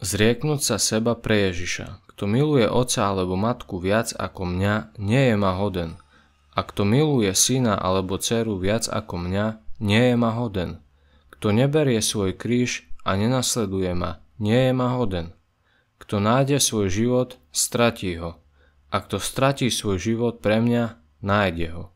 Zrieknúť sa seba pre Ježiša. Kto miluje oca alebo matku viac ako mňa, nie je ma hoden. A kto miluje syna alebo dceru viac ako mňa, nie je ma hoden. Kto neberie svoj kríž a nenasleduje ma, nie je ma hoden. Kto nájde svoj život, stratí ho. A kto stratí svoj život pre mňa, nájde ho.